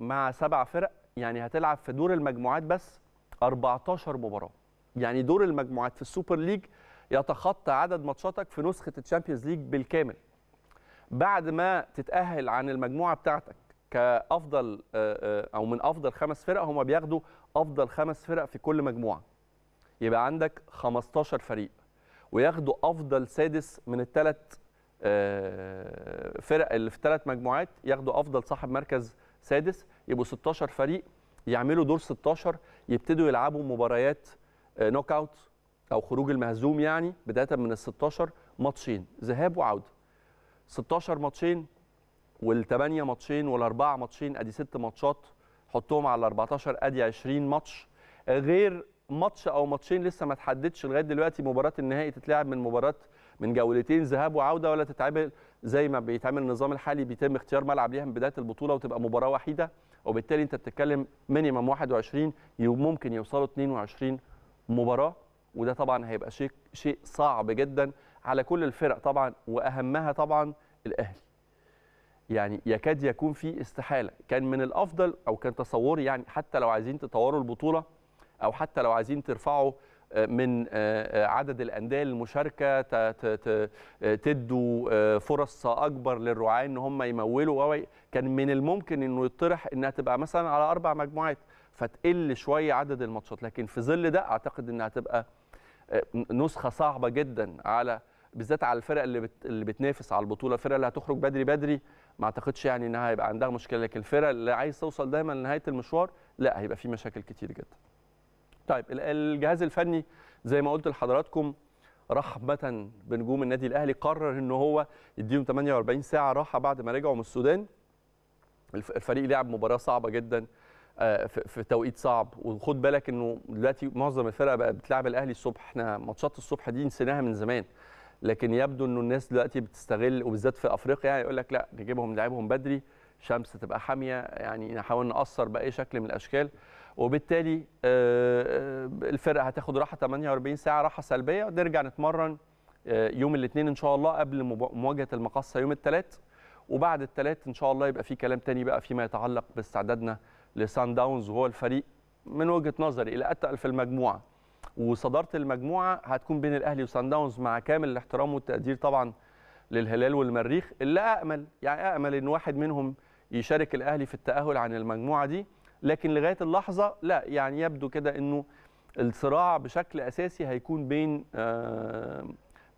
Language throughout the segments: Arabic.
مع سبع فرق يعني هتلعب في دور المجموعات بس 14 مباراه يعني دور المجموعات في السوبر ليج يتخطى عدد ماتشاتك في نسخه الشامبيونز ليج بالكامل بعد ما تتاهل عن المجموعه بتاعتك كافضل آه، آه، او من افضل خمس فرق هم بياخدوا افضل خمس فرق في كل مجموعه يبقى عندك 15 فريق وياخدوا افضل سادس من الثلاث آه، فرق اللي في ثلاث مجموعات ياخدوا افضل صاحب مركز سادس يبقوا 16 فريق يعملوا دور 16 يبتدوا يلعبوا مباريات نوك آه، اوت او خروج المهزوم يعني بدايه من ال 16 ماتشين ذهاب وعوده 16 ماتشين والثمانيه ماتشين والاربعه ماتشين ادي ست ماتشات حطهم على ال 14 ادي 20 ماتش غير ماتش او ماتشين لسه ما اتحددش لغايه دلوقتي مباراه النهائي تتلعب من مباراه من جولتين ذهاب وعوده ولا تتعمل زي ما بيتعمل النظام الحالي بيتم اختيار ملعب ليها من بدايه البطوله وتبقى مباراه وحيده وبالتالي انت بتتكلم مينيمم 21 ممكن يوصلوا 22 مباراه وده طبعا هيبقى شيء شيء صعب جدا على كل الفرق طبعا واهمها طبعا الاهلي يعني يكاد يكون في استحاله كان من الافضل او كان تصوري يعني حتى لو عايزين تطوروا البطوله او حتى لو عايزين ترفعوا آه، من آه، آه، عدد الانديه المشاركه تدوا فرص اكبر للرعاه ان هم يمولوا كان من الممكن انه يطرح انها تبقى مثلا على اربع مجموعات فتقل شويه عدد الماتشات لكن في ظل ده اعتقد انها تبقى نسخه صعبه جدا على بالذات على الفرق اللي بت... اللي بتنافس على البطوله الفرق اللي هتخرج بدري بدري ما اعتقدش يعني انها هيبقى عندها مشكله لكن الفرق اللي عايز توصل دايما لنهايه المشوار لا هيبقى في مشاكل كتير جدا طيب الجهاز الفني زي ما قلت لحضراتكم رحمه بنجوم النادي الاهلي قرر ان هو يديهم 48 ساعه راحه بعد ما رجعوا من السودان الفريق لعب مباراه صعبه جدا آه، في توقيت صعب وخد بالك انه دلوقتي معظم الفرقه بقى بتلعب الاهلي الصبح احنا ماتشات الصبح دي نسيناها من زمان لكن يبدو انه الناس دلوقتي بتستغل وبالذات في افريقيا يعني يقول لك لا نجيبهم نلعبهم بدري شمس تبقى حاميه يعني نحاول نقصر باي شكل من الاشكال وبالتالي آه، آه، الفرقه هتاخد راحه 48 ساعه راحه سلبيه ونرجع نتمرن آه، يوم الاثنين ان شاء الله قبل مواجهه المقصه يوم الثلاث وبعد الثلاث ان شاء الله يبقى في كلام تاني بقى فيما يتعلق باستعدادنا لسان داونز وهو الفريق من وجهه نظري الاتقل اتقل في المجموعه وصداره المجموعه هتكون بين الاهلي وسان داونز مع كامل الاحترام والتقدير طبعا للهلال والمريخ اللي اامل يعني اامل ان واحد منهم يشارك الاهلي في التاهل عن المجموعه دي لكن لغايه اللحظه لا يعني يبدو كده انه الصراع بشكل اساسي هيكون بين آه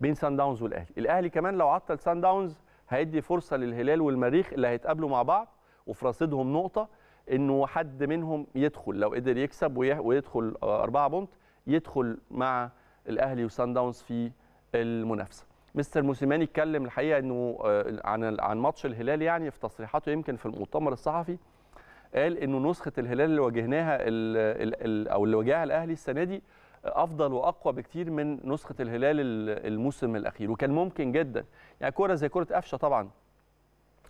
بين سان داونز والاهلي الاهلي كمان لو عطل سان داونز هيدي فرصه للهلال والمريخ اللي هيتقابلوا مع بعض وفي رصيدهم نقطه انه حد منهم يدخل لو قدر يكسب ويدخل أربعة بونت يدخل مع الاهلي وسان داونز في المنافسه مستر موسيماني اتكلم الحقيقه انه آه، عن عن ماتش الهلال يعني في تصريحاته يمكن في المؤتمر الصحفي قال انه نسخه الهلال اللي واجهناها الـ الـ او اللي واجهها الاهلي السنه دي افضل واقوى بكتير من نسخه الهلال الموسم الاخير وكان ممكن جدا يعني كوره زي كوره قفشه طبعا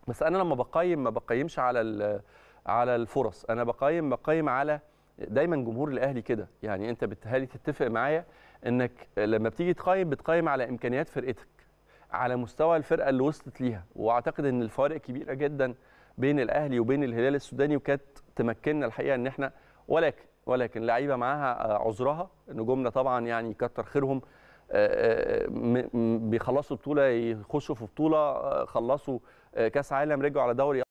بس انا لما بقيم ما بقيمش على على الفرص انا بقيم بقيم على دايما جمهور الاهلي كده يعني انت بتهالي تتفق معايا انك لما بتيجي تقيم بتقيم على امكانيات فرقتك على مستوى الفرقه اللي وصلت ليها واعتقد ان الفارق كبيره جدا بين الاهلي وبين الهلال السوداني وكانت تمكننا الحقيقه ان احنا ولكن ولكن لعيبه معاها آه، عذرها نجومنا طبعا يعني كتر خيرهم آه، آه، بيخلصوا بطوله يخشوا في بطوله خلصوا كاس عالم رجعوا على دوري